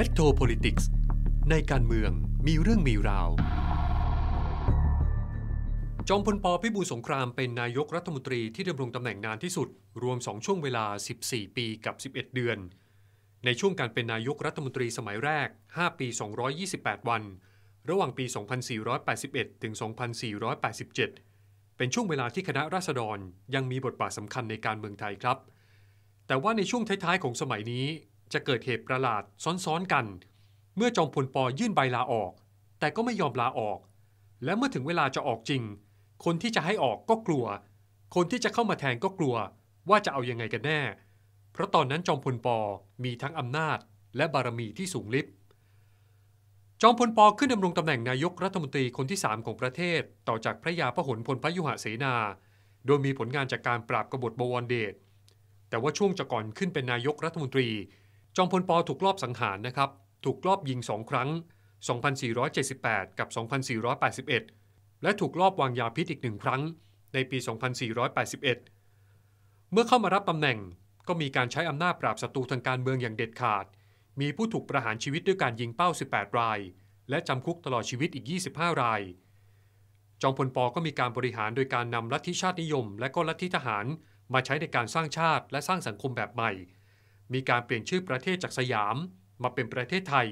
r e t o Politics ในการเมืองมีเรื่องมีราว จอมพลปพิบูลสงครามเป็นนายกรัฐมนตรีที่ดำรงตำแหน่งนานที่สุด รวม 2 ช่วงเวลา 14 ปีกับ 11 เดือน ในช่วงการเป็นนายกรัฐมนตรีสมัยแรก 5 ปี 228 วัน ระหว่างปี 2481 ถึง 2487 เป็นช่วงเวลาที่คณะราษฎร ยังมีบทบาทสำคัญในการเมืองไทยครับ แต่ว่าในช่วงท้ายๆของสมัยนี้จะเกิดเหตุประหลาดซ้อนๆกัน เมื่อจอมพลปอยื่นใบลาออก แต่ก็ไม่ยอมลาออก และเมื่อถึงเวลาจะออกจริง คนที่จะให้ออกก็กลัว คนที่จะเข้ามาแทนก็กลัว ว่าจะเอายังไงกันแน่ เพราะตอนนั้นจอมพลปอมีทั้งอำนาจ และบารมีที่สูงลิบจอมพลปอขึ้นดำรงตำแหน่งนายกรัฐมนตรีคนที่3ของประเทศ ต่อจากพระยาพหลพลพยุหเสนา โดยมีผลงานจากการปราบกบฏบวรเดชแต่ว่าช่วงจะก่อนขึ้นเป็นนายกรัฐมนตรีจอมพลปอถูกลอบสังหารนะครับ ถูกลอบยิงสองครั้ง 2478 กับ 2481 และถูกลอบวางยาพิษอีกหนึ่งครั้งในปี 2481 เมื่อเข้ามารับตำแหน่งก็มีการใช้อำนาจปราบศัตรูทางการเมืองอย่างเด็ดขาด มีผู้ถูกประหารชีวิตด้วยการยิงเป้า 18 ราย และจำคุกตลอดชีวิตอีก 25 ราย จองพลปอก็มีการบริหารโดยการนำลัทธิชาตินิยมและก็ลัทธิทหารมาใช้ในการสร้างชาติและสร้างสังคมแบบใหม่มีการเปลี่ยนชื่อประเทศจากสยาม มาเป็นประเทศไทย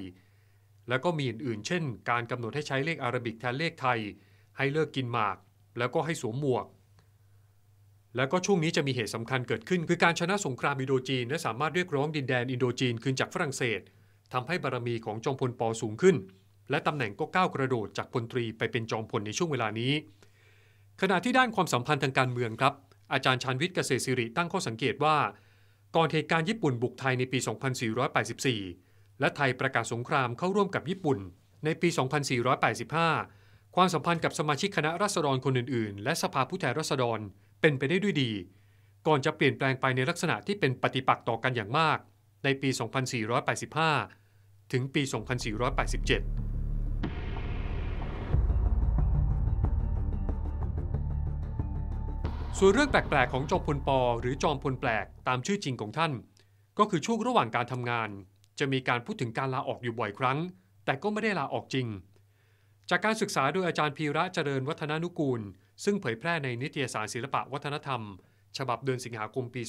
แล้วก็มีอื่นๆ เช่น การกำหนดให้ใช้เลขอารบิกแทนเลขไทย ให้เลิกกินหมาก แล้วก็ให้สวมหมวก แล้วก็ช่วงนี้จะมีเหตุสำคัญเกิดขึ้น คือการชนะสงครามอินโดจีนและสามารถเรียกร้องดินแดนอินโดจีนคืนจากฝรั่งเศสทำให้บารมีของจอมพลปอสูงขึ้น และตำแหน่งก็ก้าวกระโดดจากพลตรีไปเป็นจอมพลในช่วงเวลานี้ ขณะที่ด้านความสัมพันธ์ทางการเมืองครับอาจารย์ชันวิทย์เกษตรศิริ ตั้งข้อสังเกตว่าก่อนเหตุการณ์ญี่ปุ่นบุกไทยในปี 2484 และไทยประกาศสงครามเข้าร่วมกับญี่ปุ่นในปี 2485 ความสัมพันธ์กับสมาชิกคณะรัษฎรคนอื่นๆ และสภาผู้แทนรัษฎรเป็นไปได้ด้วยดี ก่อนจะเปลี่ยนแปลงไปในลักษณะที่เป็นปฏิปักษ์ต่อกันอย่างมาก ในปี 2485 ถึงปี 2487ส่วนเรื่องแปลกๆ ของจอมพลปอหรือจอมพลแปลกตามชื่อจริงของท่าน ก็คือช่วงระหว่างการทำงาน จะมีการพูดถึงการลาออกอยู่บ่อยครั้ง แต่ก็ไม่ได้ลาออกจริง จากการศึกษาโดยอาจารย์พีระเจริญวัฒนานุกูล ซึ่งเผยแพร่ในนิตยสารศิลปะวัฒนธรรม ฉบับเดือนสิงหาคมปี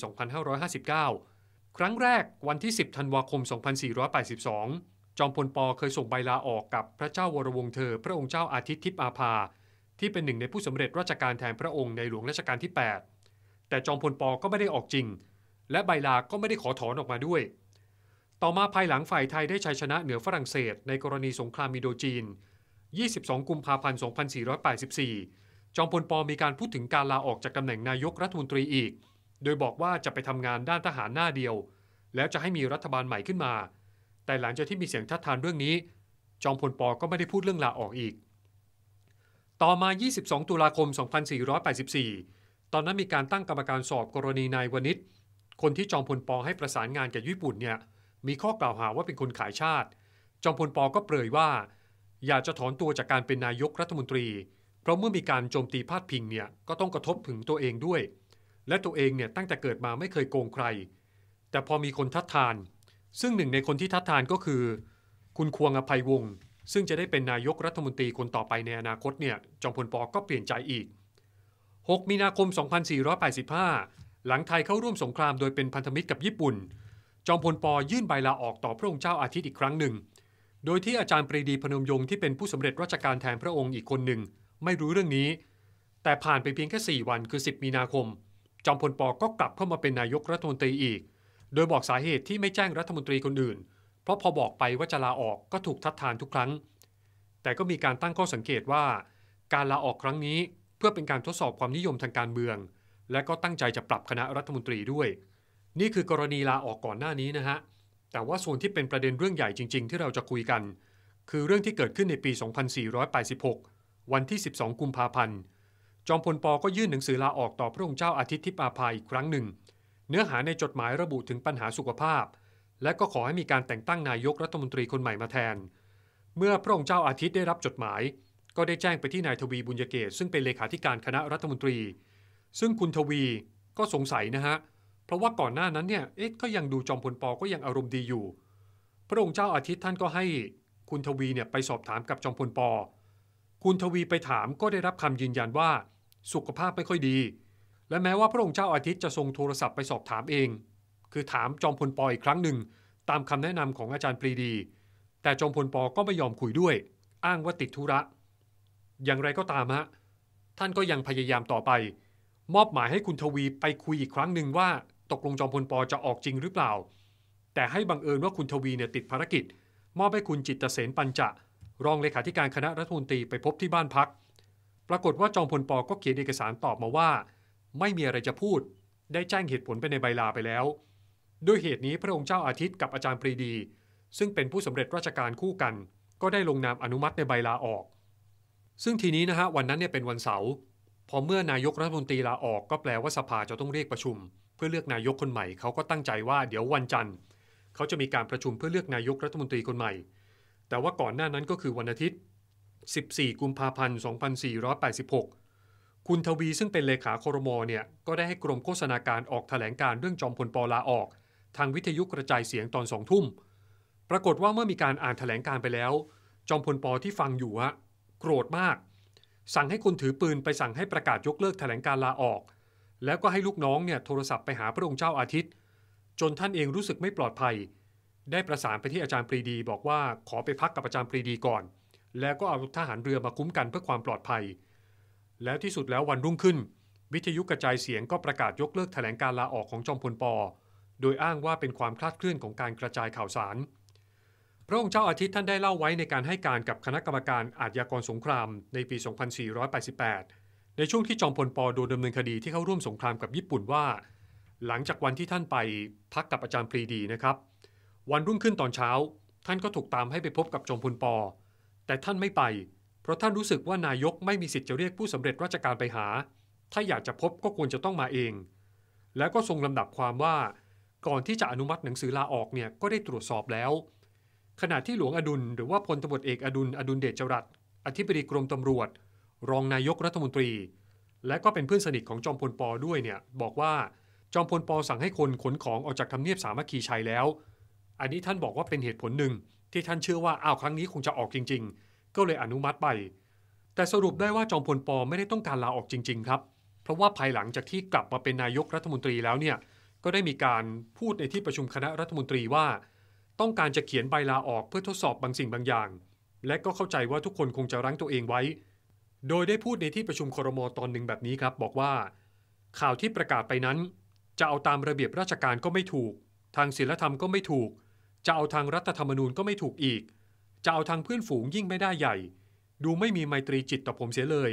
2559 ครั้งแรกวันที่ 10 ธันวาคม 2482 จอมพลปอเคยส่งใบลาออกกับพระเจ้าวรวงเธอ พระองค์เจ้าอาทิตย์ทิพย์อาภาที่เป็นหนึ่งในผู้สำเร็จราชการแทนพระองค์ในหลวงรัชกาลที่ 8 แต่จอมพลปก็ไม่ได้ออกจริง และใบลา ก็ไม่ได้ขอถอนออกมาด้วย ต่อมาภายหลังฝ่ายไทยได้ชัยชนะเหนือฝรั่งเศส ในกรณีสงครามอินโดจีน 22 กุมภาพันธ์2484 จอมพลปมีการพูดถึงการลาออกจากตำแหน่งนายกรัฐมนตรีอีก โดยบอกว่าจะไปทำงานด้านทหารหน้าเดียว แล้วจะให้มีรัฐบาลใหม่ขึ้นมา แต่หลังจากที่มีเสียงทัดทานเรื่องนี้ จอมพลปก็ไม่ได้พูดเรื่องลาออกอีกต่อมา 22 ตุลาคม 2484 ตอนนั้นมีการตั้งกรรมการสอบกรณีนายวนิช คนที่จอมพลปอให้ประสานงานกับญี่ปุ่นเนี่ย มีข้อกล่าวหาว่าเป็นคนขายชาติ จอมพลปอก็เปรยว่า อยากจะถอนตัวจากการเป็นนายกรัฐมนตรี เพราะเมื่อมีการโจมตีพาดพิงเนี่ย ก็ต้องกระทบถึงตัวเองด้วย และตัวเองเนี่ยตั้งแต่เกิดมาไม่เคยโกงใคร แต่พอมีคนทัดทาน ซึ่งหนึ่งในคนที่ทัดทานก็คือ คุณควงอภัยวงศ์ซึ่งจะได้เป็นนายกรัฐมนตรีคนต่อไปในอนาคตเนี่ย จอมพลปอก็เปลี่ยนใจอีก 6 มีนาคม 2485 หลังไทยเข้าร่วมสงครามโดยเป็นพันธมิตรกับญี่ปุ่น จอมพลปอยื่นใบลาออกต่อพระองค์เจ้าอาทิตย์อีกครั้งหนึ่ง โดยที่อาจารย์ปรีดีพนมยงค์ที่เป็นผู้สำเร็จราชการแทนพระองค์อีกคนหนึ่ง ไม่รู้เรื่องนี้ แต่ผ่านไปเพียงแค่4วันคือ 10 มีนาคม จอมพลปอก็กลับเข้ามาเป็นนายกรัฐมนตรีอีก โดยบอกสาเหตุที่ไม่แจ้งรัฐมนตรีคนอื่นเพราะพอบอกไปว่าจะลาออกก็ถูกทัดทานทุกครั้ง แต่ก็มีการตั้งข้อสังเกตว่า การลาออกครั้งนี้เพื่อเป็นการทดสอบความนิยมทางการเมือง และก็ตั้งใจจะปรับคณะรัฐมนตรีด้วย นี่คือกรณีลาออกก่อนหน้านี้นะฮะ แต่ว่าส่วนที่เป็นประเด็นเรื่องใหญ่จริงๆ ที่เราจะคุยกัน คือเรื่องที่เกิดขึ้นในปี 2486 วันที่ 12 กุมภาพันธ์ จอมพลปก็ยื่นหนังสือลาออกต่อพระองค์เจ้าอาทิตย์ทิพย์อาภาอีกครั้งหนึ่ง เนื้อหาในจดหมายระบุถึงปัญหาสุขภาพและก็ขอให้มีการแต่งตั้งนายกรัฐมนตรีคนใหม่มาแทน เมื่อพระองค์เจ้าอาทิตย์ได้รับจดหมาย ก็ได้แจ้งไปที่นายทวีบุญยเกตซึ่งเป็นเลขาธิการคณะรัฐมนตรี ซึ่งคุณทวีก็สงสัยนะฮะ เพราะว่าก่อนหน้านั้นเนี่ย เอ๊ะ ก็ยังดูจอมพลปอก็ยังอารมณ์ดีอยู่ พระองค์เจ้าอาทิตย์ท่านก็ให้คุณทวีเนี่ยไปสอบถามกับจอมพลปอ คุณทวีไปถามก็ได้รับคำยืนยันว่าสุขภาพไม่ค่อยดี และแม้ว่าพระองค์เจ้าอาทิตย์จะทรงโทรศัพท์ไปสอบถามเองคือถามจอมพลปออีกครั้งหนึ่ง ตามคำแนะนำของอาจารย์ปรีดี แต่จอมพลปอก็ไม่ยอมคุยด้วย อ้างว่าติดธุระ อย่างไรก็ตามฮะท่านก็ยังพยายามต่อไป มอบหมายให้คุณทวีไปคุยอีกครั้งหนึ่งว่า ตกลงจอมพลปอจะออกจริงหรือเปล่า แต่ให้บังเอิญว่าคุณทวีเนี่ยติดภารกิจ มอบให้คุณจิตเสนปัญจะ รองเลขาธิการคณะรัฐมนตรีไปพบที่บ้านพัก ปรากฏว่าจอมพลปอก็เขียนเอกสารตอบมาว่า ไม่มีอะไรจะพูด ได้แจ้งเหตุผลไปในใบลาไปแล้วด้วยเหตุนี้พระองค์เจ้าอาทิตย์กับอาจารย์ปรีดี ซึ่งเป็นผู้สำเร็จราชการคู่กัน ก็ได้ลงนามอนุมัติในใบลาออก ซึ่งทีนี้นะฮะ วันนั้นเนี่ยเป็นวันเสาร์ พอเมื่อนายกรัฐมนตรีลาออก ก็แปลว่าสภาจะต้องเรียกประชุม เพื่อเลือกนายกคนใหม่เขาก็ตั้งใจว่าเดี๋ยววันจันทร์ เขาจะมีการประชุมเพื่อเลือกนายกรัฐมนตรีคนใหม่ แต่ว่าก่อนหน้านั้นก็คือวันอาทิตย์ 14 กุมภาพันธ์ 2486 คุณทวีซึ่งเป็นเลขาครมเนี่ยก็ได้ให้กรมโฆษณาการออกแถลงการเรื่องจอมพลปลาออกทางวิทยุกระจายเสียงตอนสองทุ่ม ปรากฏว่าเมื่อมีการอ่านถแถลงการไปแล้ว จอมพลปอที่ฟังอยู่ฮะโกรธมาก สั่งให้คนถือปืนไปสั่งให้ประกาศยกเลิกถแถลงการลาออก แล้วก็ให้ลูกน้องเนี่ยโทรศัพท์ไปหาพระองค์เจ้าอาทิตย์ จนท่านเองรู้สึกไม่ปลอดภัย ได้ประสานไปที่อาจารย์ปรีดีบอกว่า ขอไปพักกับอาจารย์ปรีดีก่อน แล้วก็เอาทหารเรือมาคุ้มกันเพื่อความปลอดภัย แล้วที่สุดแล้ววันรุ่งขึ้น วิทยุกระจายเสียงก็ประกาศยกเลิกถแถลงการลาออกของจอมพลปอโดยอ้างว่าเป็นความคลาดเคลื่อนของการกระจายข่าวสาร พระองค์เจ้าอาทิตย์ท่านได้เล่าไว้ในการให้การกับคณะกรรมการอาชญากรสงครามในปี 2488 ในช่วงที่จอมพลปอโดนดำเนินคดีที่เข้าร่วมสงครามกับญี่ปุ่นว่า หลังจากวันที่ท่านไปพักกับอาจารย์ปรีดีนะครับ วันรุ่งขึ้นตอนเช้า ท่านก็ถูกตามให้ไปพบกับจอมพลปอ แต่ท่านไม่ไป เพราะท่านรู้สึกว่านายกไม่มีสิทธิ์จะเรียกผู้สำเร็จราชการไปหา ถ้าอยากจะพบก็ควรจะต้องมาเอง แล้วก็ทรงลำดับความว่าก่อนที่จะอนุมัติหนังสือลาออกเนี่ยก็ได้ตรวจสอบแล้ว ขณะที่หลวงอดุลหรือว่าพลตบเอกอดุลอดุลเดชจรัตอธิบดีกรมตำรวจ รองนายกรัฐมนตรี และก็เป็นเพื่อนสนิทของจอมพลปอด้วยเนี่ยบอกว่าจอมพลปอสั่งให้คนขนของออกจากทำเนียบสามัคคีชัยแล้ว อันนี้ท่านบอกว่าเป็นเหตุผลหนึ่ง ที่ท่านเชื่อว่าอ้าวครั้งนี้คงจะออกจริงๆ ก็เลยอนุมัติไปแต่สรุปได้ว่าจอมพลปอไม่ได้ต้องการลาออกจริงๆครับเพราะว่าภายหลังจากที่กลับมาเป็นนายกรัฐมนตรีแล้วเนี่ยก็ได้มีการพูดในที่ประชุมคณะรัฐมนตรีว่า ต้องการจะเขียนใบลาออกเพื่อทดสอบบางสิ่งบางอย่าง และก็เข้าใจว่าทุกคนคงจะรั้งตัวเองไว้ โดยได้พูดในที่ประชุมครมตอนหนึ่งแบบนี้ครับ บอกว่า ข่าวที่ประกาศไปนั้น จะเอาตามระเบียบราชการก็ไม่ถูก ทางศีลธรรมก็ไม่ถูก จะเอาทางรัฐธรรมนูญก็ไม่ถูกอีกจะเอาทางเพื่อนฝูงยิ่งไม่ได้ใหญ่ ดูไม่มีไมตรีจิตต่อผมเสียเลย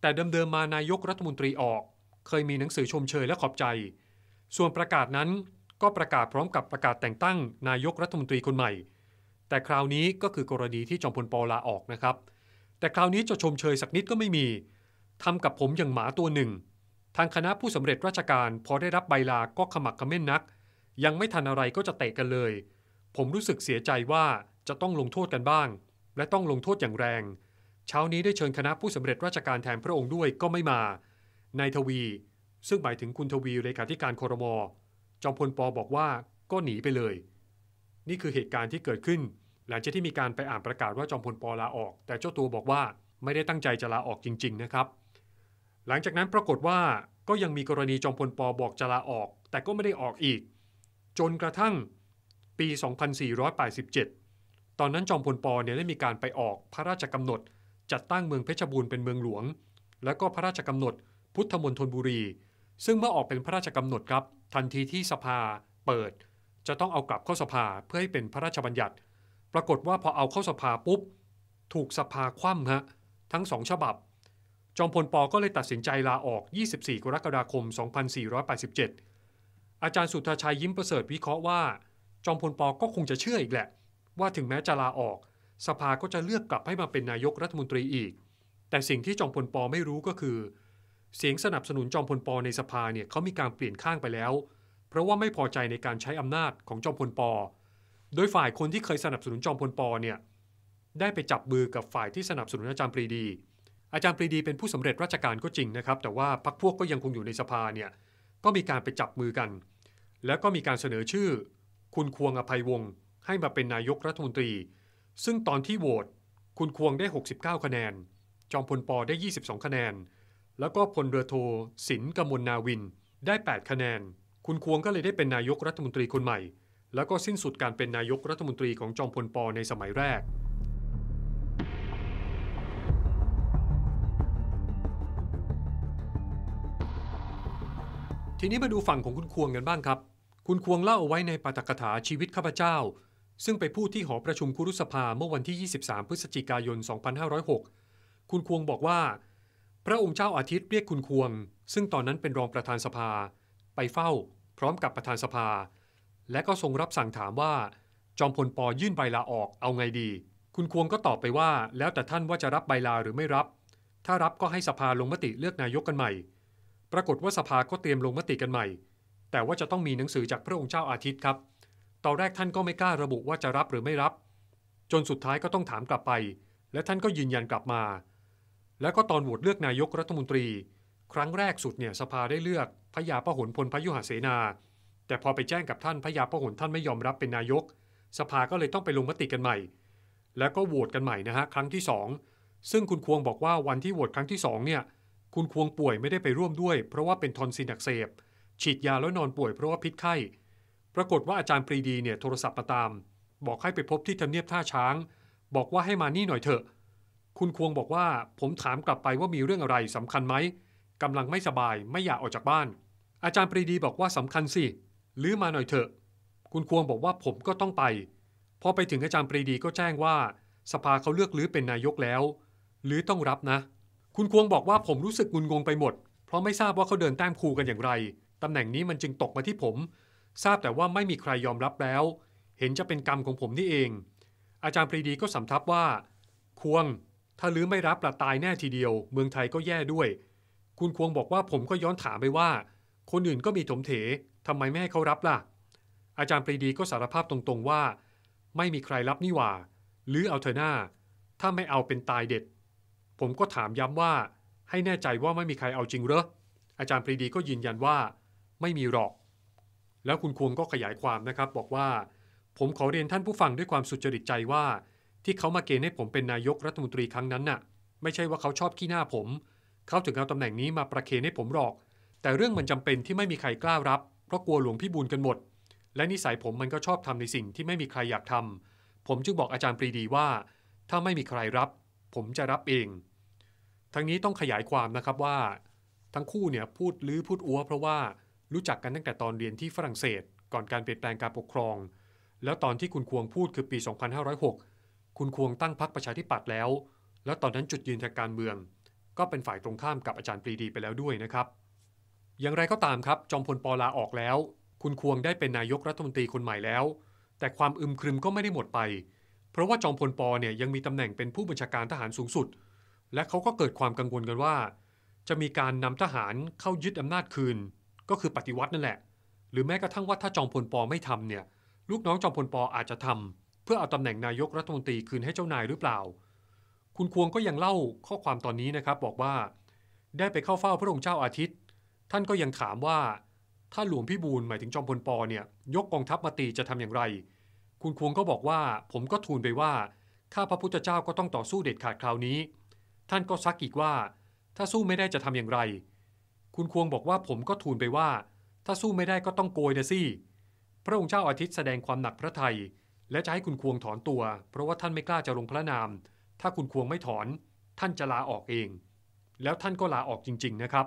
แต่เดิมๆมานายกรัฐมนตรีออกเคยมีหนังสือชมเชยและขอบใจส่วนประกาศนั้นก็ประกาศพร้อมกับประกาศแต่งตั้งนายกรัฐมนตรีคนใหม่ แต่คราวนี้ก็คือกรณีที่จอมพลปอลาออกนะครับ แต่คราวนี้จะชมเชยสักนิดก็ไม่มี ทำกับผมอย่างหมาตัวหนึ่ง ทางคณะผู้สำเร็จราชการพอได้รับใบลา ก็ขมักขม้นนัก ยังไม่ทันอะไรก็จะเตะกันเลย ผมรู้สึกเสียใจว่าจะต้องลงโทษกันบ้าง และต้องลงโทษอย่างแรง เช้านี้ได้เชิญคณะผู้สำเร็จราชการแทนพระองค์ด้วยก็ไม่มานายทวีซึ่งหมายถึงคุณทวีเลขาธิการครมอจอมพลปอบอกว่าก็หนีไปเลย นี่คือเหตุการณ์ที่เกิดขึ้น หลังจากที่มีการไปอ่านประกาศว่าจอมพลปอลาออก แต่เจ้าตัวบอกว่าไม่ได้ตั้งใจจะลาออกจริง ๆนะครับ หลังจากนั้นปรากฏว่าก็ยังมีกรณีจอมพลปอบอกจะลาออก แต่ก็ไม่ได้ออกอีก จนกระทั่งปี 2487 ตอนนั้นจอมพลปอเนี่ยได้มีการไปออก พระราชกำหนด จัดตั้งเมืองเพชรบูรณ์เป็นเมืองหลวง แล้วก็พระราชกำหนด พุทธมณฑลบุรีซึ่งเมื่อออกเป็นพระราชกำหนดครับทันทีที่สภาเปิดจะต้องเอากลับเข้าสภาเพื่อให้เป็นพระราชบัญญัติ ปรากฏว่าพอเอาเข้าสภาปุ๊บ ถูกสภาคว่ำฮะ ทั้งสองฉบับ จอมพลปอก็เลยตัดสินใจลาออก 24 กรกฎาคม 2487 อาจารย์สุทธาชัยยิ้มประเสริฐวิเคราะห์ว่า จอมพลปอก็คงจะเชื่ออีกแหละ ว่าถึงแม้จะลาออก สภาก็จะเลือกกลับให้มาเป็นนายกรัฐมนตรีอีก แต่สิ่งที่จอมพลปอไม่รู้ก็คือเสียงสนับสนุนจอมพลปในสภาเนี่ยเขามีการเปลี่ยนข้างไปแล้ว เพราะว่าไม่พอใจในการใช้อำนาจของจอมพลปโดยฝ่ายคนที่เคยสนับสนุนจอมพลปเนี่ย ได้ไปจับมือกับฝ่ายที่สนับสนุนอาจารย์ปรีดี อาจารย์ปรีดีเป็นผู้สำเร็จราชการก็จริงนะครับ แต่ว่าพรรคพวกก็ยังคงอยู่ในสภาเนี่ย ก็มีการไปจับมือกัน แล้วก็มีการเสนอชื่อ คุณควงอภัยวงศ์ให้มาเป็นนายกรัฐมนตรี ซึ่งตอนที่โหวตคุณควงได้ 69 คะแนน จอมพลปได้ 22 คะแนนแล้วก็พลเรือโทสินกมลนาวิน ได้ 8 คะแนน คุณควงก็เลยได้เป็นนายกรัฐมนตรีคนใหม่ แล้วก็สิ้นสุดการเป็นนายกรัฐมนตรีของจอมพลปอในสมัยแรก ทีนี้มาดูฝั่งของคุณควงกันบ้างครับ คุณควงเล่าเอาไว้ในปาตกถาชีวิตข้าพเจ้า ซึ่งไปพูดที่หอประชุมคุรุสภา เมื่อวันที่ 23 พฤศจิกายน 2506คุณควงบอกว่าพระองค์เจ้าอาทิตย์เรียกคุณควง ซึ่งตอนนั้นเป็นรองประธานสภาไปเฝ้า พร้อมกับประธานสภา และก็ทรงรับสั่งถามว่าจอมพลปอยื่นใบลาออกเอาไงดี คุณควงก็ตอบไปว่า แล้วแต่ท่านว่าจะรับใบลาหรือไม่รับ ถ้ารับก็ให้สภาลงมติเลือกนายกกันใหม่ ปรากฏว่าสภาก็เตรียมลงมติกันใหม่ แต่ว่าจะต้องมีหนังสือจากพระองค์เจ้าอาทิตย์ครับตอนแรกท่านก็ไม่กล้าระบุว่าจะรับหรือไม่รับ จนสุดท้ายก็ต้องถามกลับไป และท่านก็ยืนยันกลับมาแล้วก็ตอนโหวตเลือกนายกรัฐมนตรี ครั้งแรกสุดเนี่ยสภาได้เลือกพระยาพหลพลพยุหเสนา แต่พอไปแจ้งกับท่านพระยาพหลท่านไม่ยอมรับเป็นนายก สภาก็เลยต้องไปลงมติกันใหม่ แล้วก็โหวตกันใหม่นะฮะครั้งที่สองซึ่งคุณควงบอกว่าวันที่โหวตครั้งที่สองเนี่ยคุณควงป่วยไม่ได้ไปร่วมด้วย เพราะว่าเป็นทอนซิลอักเสบ ฉีดยาแล้วนอนป่วยเพราะว่าพิษไข้ปรากฏว่าอาจารย์ปรีดีเนี่ยโทรศัพท์มาตาม บอกให้ไปพบที่ทำเนียบท่าช้าง บอกว่าให้มานี่หน่อยเถอะคุณควงบอกว่าผมถามกลับไปว่ามีเรื่องอะไรสำคัญไหมกำลังไม่สบาย ไม่อยากออกจากบ้าน อาจารย์ปรีดีบอกว่าสำคัญสิลือมาหน่อยเถอะ คุณควงบอกว่าผมก็ต้องไป พอไปถึงอาจารย์ปรีดีก็แจ้งว่าสภาเขาเลือกลื้อเป็นนายกแล้วลื้อต้องรับนะ คุณควงบอกว่าผมรู้สึกงุนงงไปหมด เพราะไม่ทราบว่าเขาเดินแต้มคูกันอย่างไรตำแหน่งนี้มันจึงตกมาที่ผม ทราบแต่ว่าไม่มีใครยอมรับแล้ว เห็นจะเป็นกรรมของผมนี่เอง อาจารย์ปรีดีก็สำทับว่าควงถ้าลื้อไม่รับละตายแน่ทีเดียว เมืองไทยก็แย่ด้วย คุณควงบอกว่า ผมก็ย้อนถามไปว่า คนอื่นก็มีถมเถทำไมไม่ให้เขารับล่ะอาจารย์ปรีดีก็สารภาพตรงๆว่า ไม่มีใครรับนี่หว่า หรือเอาเธอหน้าถ้าไม่เอาเป็นตายเด็ด ผมก็ถามย้ำว่า ให้แน่ใจว่าไม่มีใครเอาจริงเหรอ อาจารย์ปรีดีก็ยืนยันว่า ไม่มีหรอก แล้วคุณควงก็ขยายความนะครับ บอกว่า ผมขอเรียนท่านผู้ฟังด้วยความสุจริตใจว่าที่เขามาเกณฑ์ให้ผมเป็นนายกรัฐมนตรีครั้งนั้นน่ะ ไม่ใช่ว่าเขาชอบขี้หน้าผม เขาถึงเอาตำแหน่งนี้มาประเคนให้ผมหรอก แต่เรื่องมันจำเป็นที่ไม่มีใครกล้ารับ เพราะกลัวหลวงพี่บุญกันหมด และนิสัยผมมันก็ชอบทำในสิ่งที่ไม่มีใครอยากทำผมจึงบอกอาจารย์ปรีดีว่า ถ้าไม่มีใครรับผมจะรับเอง ทั้งนี้ต้องขยายความนะครับว่า ทั้งคู่เนี่ยพูดลื้อพูดอัวเพราะว่ารู้จักกันตั้งแต่ตอนเรียนที่ฝรั่งเศส ก่อนการเปลี่ยนแปลงการปกครอง แล้วตอนที่คุณควงพูดคือปี 2506คุณควงตั้งพรรคประชาธิปัตย์แล้ว แล้วตอนนั้นจุดยืนทางการเมือง ก็เป็นฝ่ายตรงข้ามกับอาจารย์ปรีดีไปแล้วด้วยนะครับ อย่างไรก็ตามครับจอมพลปอลาออกแล้ว คุณควงได้เป็นนายกรัฐมนตรีคนใหม่แล้ว แต่ความอึมครึมก็ไม่ได้หมดไป เพราะว่าจอมพลปอเนี่ยยังมีตำแหน่งเป็นผู้บัญชาการทหารสูงสุด และเขาก็เกิดความกังวลกันว่า จะมีการนำทหารเข้ายึดอำนาจคืน ก็คือปฏิวัตินั่นแหละ หรือแม้กระทั่งว่าถ้าจอมพลปอไม่ทำเนี่ย ลูกน้องจอมพลปออาจจะทำพื่อเอาตำแหน่งนายกรัฐมนตรีคืนให้เจ้านายหรือเปล่า คุณควงก็ยังเล่าข้อความตอนนี้นะครับบอกว่า ได้ไปเข้าเฝ้าพระองค์เจ้าอาทิตย์ ท่านก็ยังถามว่า ถ้าหลวงพี่บูลหมายถึงจอมพลปอเนี่ย ยกกองทัพมาตีจะทำอย่างไร คุณควงก็บอกว่าผมก็ทูลไปว่า ข้าพระพุทธเจ้าก็ต้องต่อสู้เด็ดขาดคราวนี้ ท่านก็ซักอีกว่า ถ้าสู้ไม่ได้จะทำอย่างไร คุณควงบอกว่าผมก็ทูลไปว่า ถ้าสู้ไม่ได้ก็ต้องโกยนะสิ พระองค์เจ้าอาทิตย์แสดงความหนักพระทยัยและจะให้คุณควงถอนตัว เพราะว่าท่านไม่กล้าจะลงพระนาม ถ้าคุณควงไม่ถอนท่านจะลาออกเอง แล้วท่านก็ลาออกจริง ๆนะครับ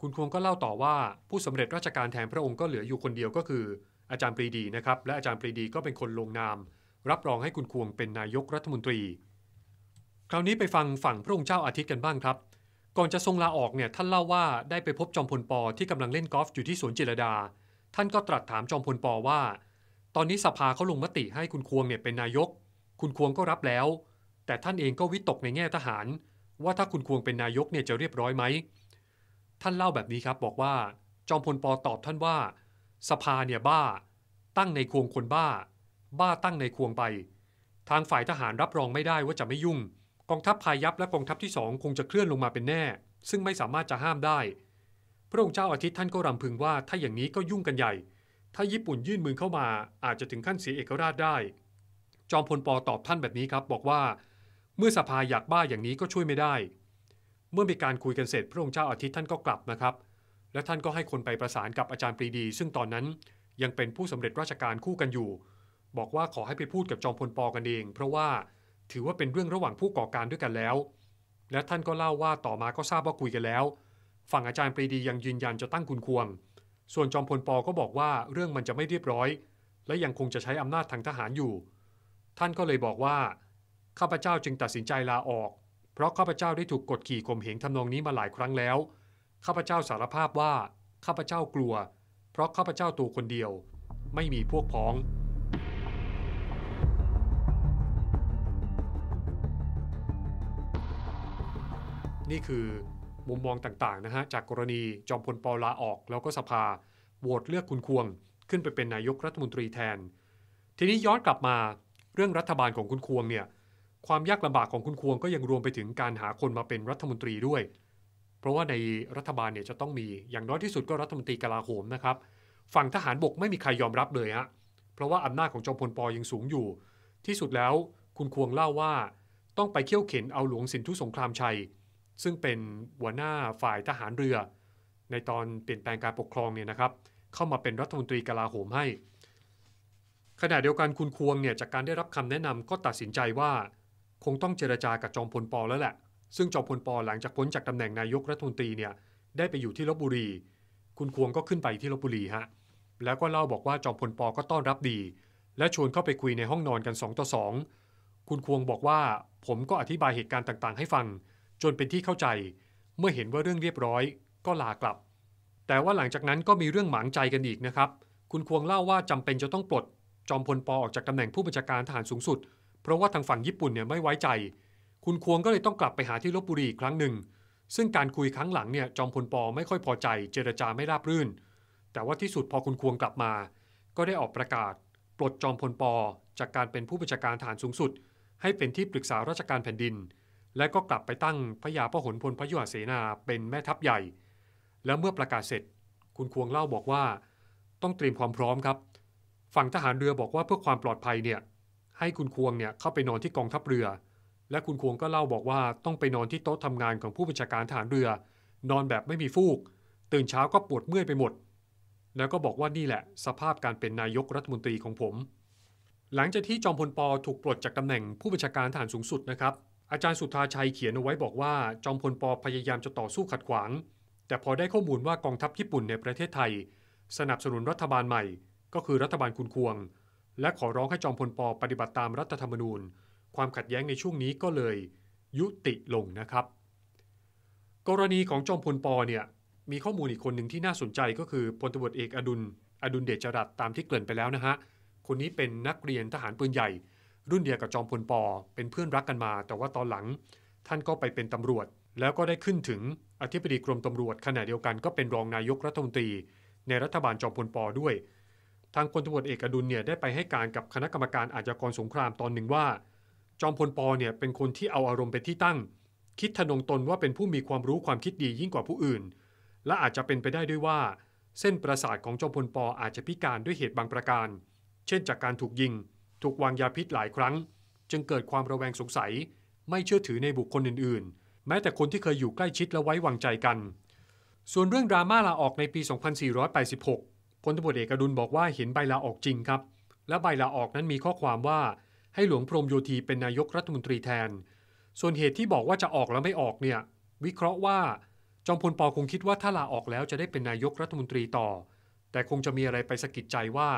คุณควงก็เล่าต่อว่า ผู้สำเร็จราชการแทนพระองค์ก็เหลืออยู่คนเดียวก็คือ อาจารย์ปรีดีนะครับและอาจารย์ปรีดีก็เป็นคนลงนาม รับรองให้คุณควงเป็นนายกรัฐมนตรี คราวนี้ไปฟังฝั่งพระองค์เจ้าอาทิตย์กันบ้างครับ ก่อนจะทรงลาออกเนี่ยท่านเล่าว่าได้ไปพบจอมพลปอที่กำลังเล่นกอล์ฟอยู่ที่สวนจิรดา ท่านก็ตรัสถามจอมพลปอว่าตอนนี้สภาเขาลงมติให้คุณควงเนี่ยเป็นนายก คุณควงก็รับแล้ว แต่ท่านเองก็วิตกในแง่ทหาร ว่าถ้าคุณควงเป็นนายกเนี่ยจะเรียบร้อยไหม ท่านเล่าแบบนี้ครับบอกว่าจอมพลปอตอบท่านว่า สภาเนี่ยบ้า ตั้งในควงคนบ้า บ้าตั้งในควงไป ทางฝ่ายทหารรับรองไม่ได้ว่าจะไม่ยุ่ง กองทัพพายับและกองทัพที่สองคงจะเคลื่อนลงมาเป็นแน่ ซึ่งไม่สามารถจะห้ามได้พระองค์เจ้าอาทิตย์ท่านก็รำพึงว่า ถ้าอย่างนี้ก็ยุ่งกันใหญ่ถ้าญี่ปุ่นยื่นมือเข้ามาอาจจะถึงขั้นเสียเอกราชได้ จอมพลปอตอบท่านแบบนี้ครับ บอกว่าเมื่อสภาอยากบ้าอย่างนี้ก็ช่วยไม่ได้ เมื่อมีการคุยกันเสร็จ พระองค์เจ้าอาทิตย์ท่านก็กลับนะครับ และท่านก็ให้คนไปประสานกับอาจารย์ปรีดี ซึ่งตอนนั้นยังเป็นผู้สำเร็จราชการคู่กันอยู่ บอกว่าขอให้ไปพูดกับจอมพลปอกันเอง เพราะว่าถือว่าเป็นเรื่องระหว่างผู้ก่อการด้วยกันแล้ว และท่านก็เล่าว่าต่อมาก็ทราบว่าคุยกันแล้วฝั่งอาจารย์ปรีดียังยืนยันจะตั้งคุณควงส่วนจอมพลปอก็บอกว่าเรื่องมันจะไม่เรียบร้อย และยังคงจะใช้อำนาจทางทหารอยู่ ท่านก็เลยบอกว่า ข้าพเจ้าจึงตัดสินใจลาออก เพราะข้าพเจ้าได้ถูกกดขี่ข่มเหงทำนองนี้มาหลายครั้งแล้วข้าพเจ้าสารภาพว่าข้าพเจ้ากลัว เพราะข้าพเจ้าตัวคนเดียว ไม่มีพวกพ้อง นี่คือมุมมองต่างๆนะฮะจากกรณีจอมพลปอลาออกแล้วก็สภาโหวตเลือกคุณควงขึ้นไปเป็นนายกรัฐมนตรีแทน ทีนี้ย้อนกลับมาเรื่องรัฐบาลของคุณควงเนี่ยความยากลำบากของคุณควงก็ยังรวมไปถึงการหาคนมาเป็นรัฐมนตรีด้วย เพราะว่าในรัฐบาลเนี่ยจะต้องมีอย่างน้อยที่สุดก็รัฐมนตรีกลาโหมนะครับฝั่งทหารบกไม่มีใครยอมรับเลยฮะเพราะว่าอำนาจของจอมพลปอยังสูงอยู่ ที่สุดแล้วคุณควงเล่าว่าต้องไปเขี่ยวเข็นเอาหลวงสินธุสงครามชัยซึ่งเป็นหัวหน้าฝ่ายทหารเรือ ในตอนเปลี่ยนแปลงการปกครองเนี่ยนะครับ เข้ามาเป็นรัฐมนตรีกลาโหมให้ ขณะเดียวกันคุณควงเนี่ยจากการได้รับคำแนะนำก็ตัดสินใจว่า คงต้องเจรจากับจอมพลปอแล้วแหละ ซึ่งจอมพลปอหลังจากพ้นจากตำแหน่งนายกรัฐมนตรีเนี่ยได้ไปอยู่ที่ลบบุรี คุณควงก็ขึ้นไปที่ลบบุรีฮะ แล้วก็เล่าบอกว่าจอมพลปอก็ต้อนรับดี และชวนเข้าไปคุยในห้องนอนกัน2ต่อ2คุณควงบอกว่าผมก็อธิบายเหตุการณ์ต่างๆให้ฟังจนเป็นที่เข้าใจ เมื่อเห็นว่าเรื่องเรียบร้อยก็ลากลับ แต่ว่าหลังจากนั้นก็มีเรื่องหมางใจกันอีกนะครับคุณควงเล่าว่าจำเป็นจะต้องปลด จอมพลปอออกจากตำแหน่งผู้บัญชาการทหารสูงสุด เพราะว่าทางฝั่งญี่ปุ่นเนี่ยไม่ไว้ใจ คุณควงก็เลยต้องกลับไปหาที่ลบบุรีอีกครั้งหนึ่งซึ่งการคุยครั้งหลังเนี่ยจอมพลปอไม่ค่อยพอ ใจเจรจาไม่ราบรื่น แต่ว่าที่สุดพอคุณควงกลับมา ก็ได้ออกประกาศ ปลดจอมพลปอจากการเป็นผู้บัญชาการทหารสูงสุด ให้เป็นที่ปรึกษาราชการแผ่นดินและก็กลับไปตั้งพระยาพหลพลพระยุหเสนา เป็นแม่ทัพใหญ่ แล้วเมื่อประกาศเสร็จ คุณควงเล่าบอกว่าต้องเตรียมความพร้อมครับ ฝั่งทหารเรือบอกว่าเพื่อความปลอดภัยเนี่ยให้คุณควงเนี่ยเข้าไปนอนที่กองทัพเรือ และคุณควงก็เล่าบอกว่าต้องไปนอนที่โต๊ะทำงานของผู้บัญชาการทหารเรือ นอนแบบไม่มีฟูก ตื่นเช้าก็ปวดเมื่อยไปหมด แล้วก็บอกว่านี่แหละ สภาพการเป็นนายกรัฐมนตรีของผม หลังจากที่จอมพลปอถูกปลดจากตำแหน่งผู้บัญชาการทหารสูงสุดนะครับอาจารย์สุธาชัยเขียนเอาไว้บอกว่า จอมพลป พยายามจะต่อสู้ขัดขวาง แต่พอได้ข้อมูลว่ากองทัพญี่ปุ่นในประเทศไทย สนับสนุนรัฐบาลใหม่ ก็คือรัฐบาลคุณควง และขอร้องให้จอมพลป ปฏิบัติตามรัฐธรรมนูญ ความขัดแย้งในช่วงนี้ก็เลย ยุติลงนะครับ กรณีของจอมพลปเนี่ยมีข้อมูลอีกคนหนึ่งที่น่าสนใจก็คือพลตบเอกอดุลอดุลเดชรัตตามที่เกริ่นไปแล้วนะฮะคนนี้เป็นนักเรียนทหารปืนใหญ่รุ่นเดียวกับจอมพลปอเป็นเพื่อนรักกันมา แต่ว่าตอนหลัง ท่านก็ไปเป็นตำรวจแล้วก็ได้ขึ้นถึงอธิบดีกรมตำรวจ ขณะเดียวกันก็เป็นรองนายกรัฐมนตรีในรัฐบาลจอมพลปอด้วยทางพลตำรวจเอกอดุลเนี่ยได้ไปให้การกับคณะกรรมการอาชญากรสงครามตอนหนึ่งว่า จอมพลปอเนี่ยเป็นคนที่เอาอารมณ์เป็นที่ตั้ง คิดทะนงตนว่าเป็นผู้มีความรู้ความคิดดียิ่งกว่าผู้อื่น และอาจจะเป็นไปได้ด้วยว่าเส้นประสาทของจอมพลปออาจจะพิการด้วยเหตุบางประการ เช่น จากการถูกยิงถูกวางยาพิษหลายครั้ง จึงเกิดความระแวงสงสัยไม่เชื่อถือในบุคคลอื่นๆ แม้แต่คนที่เคยอยู่ใกล้ชิดและไว้วางใจกัน ส่วนเรื่องดราม่าลาออกในปี 2486พลตบเอกดุลบอกว่าเห็นใบลาออกจริงครับ และใบลาออกนั้นมีข้อความว่าให้หลวงพรมโยธีเป็นนายกรัฐมนตรีแทน ส่วนเหตุที่บอกว่าจะออกแล้วไม่ออกเนี่ยวิเคราะห์ว่า จอมพลปอคงคิดว่าถ้าลาออกแล้วจะได้เป็นนายกรัฐมนตรีต่อ แต่คงจะมีอะไรไปสะกิดใจว่า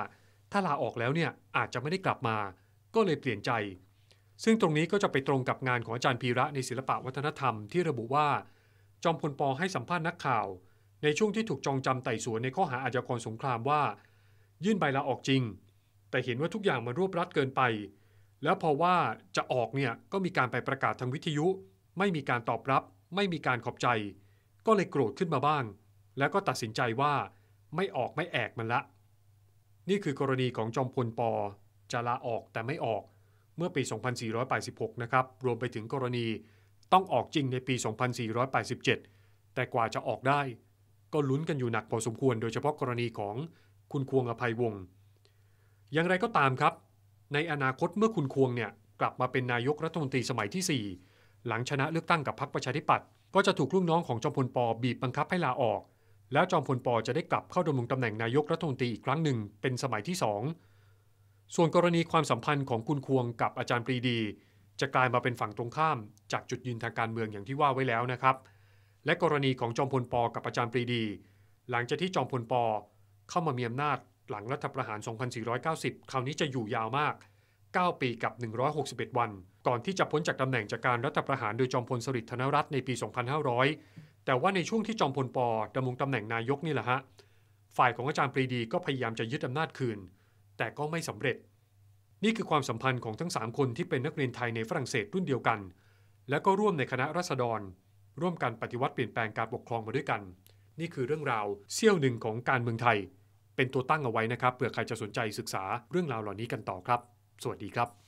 ถ้าลาออกแล้วเนี่ยอาจจะไม่ได้กลับมา ก็เลยเปลี่ยนใจ ซึ่งตรงนี้ก็จะไปตรงกับงานของอาจารย์พีระในศิลปะวัฒนธรรมที่ระบุว่า จอมพลปอให้สัมภาษณ์นักข่าว ในช่วงที่ถูกจองจำไต่สวนในข้อหาอาญากรสงครามว่า ยื่นใบลาออกจริง แต่เห็นว่าทุกอย่างมันรวบรัดเกินไป แล้วพอว่าจะออกเนี่ยก็มีการไปประกาศทางวิทยุ ไม่มีการตอบรับ ไม่มีการขอบใจ ก็เลยโกรธขึ้นมาบ้าง แล้วก็ตัดสินใจว่าไม่ออกไม่แอกมันละนี่คือกรณีของจอมพลป จะลาออกแต่ไม่ออกเมื่อปี 2486 นะครับ รวมไปถึงกรณีต้องออกจริงในปี 2487 แต่กว่าจะออกได้ ก็ลุ้นกันอยู่หนักพอสมควร โดยเฉพาะกรณีของคุณควงอภัยวงศ์อย่างไรก็ตามครับ ในอนาคตเมื่อคุณควงเนี่ย กลับมาเป็นนายกรัฐมนตรีสมัยที่ 4 หลังชนะเลือกตั้งกับพรรคประชาธิปัตย์ก็จะถูกลูกน้องของจอมพลป บีบบังคับให้ลาออกแล้วจอมพลปอจะได้กลับเข้าดำรงตำแหน่งนายกรัฐมนตรีอีกครั้งหนึ่งเป็นสมัยที่สองส่วนกรณีความสัมพันธ์ของคุณควงกับอาจารย์ปรีดี จะกลายมาเป็นฝั่งตรงข้าม จากจุดยืนทางการเมืองอย่างที่ว่าไว้แล้วนะครับ และกรณีของจอมพลปอกับอาจารย์ปรีดี หลังจากที่จอมพลปอเข้ามามีอำนาจหลังรัฐประหาร 2490 คราวนี้จะอยู่ยาวมาก 9 ปีกับ 161 วัน ก่อนที่จะพ้นจากตำแหน่งจากการรัฐประหารโดยจอมพลสฤษดิ์ธนรัตน์ในปี 2500แต่ว่าในช่วงที่จอมพลปดำรงตำแหน่งนายกนี่แหละฮะ ฝ่ายของอาจารย์ปรีดีก็พยายามจะยึดอำนาจคืน แต่ก็ไม่สำเร็จ นี่คือความสัมพันธ์ของทั้ง 3 คนที่เป็นนักเรียนไทยในฝรั่งเศสรุ่นเดียวกัน และก็ร่วมในคณะรัษฎร ร่วมกันปฏิวัติเปลี่ยนแปลงการปกครองมาด้วยกัน นี่คือเรื่องราวเสี้ยวหนึ่งของการเมืองไทย เป็นตัวตั้งเอาไว้นะครับ เผื่อใครจะสนใจศึกษาเรื่องราวเหล่านี้กันต่อครับ สวัสดีครับ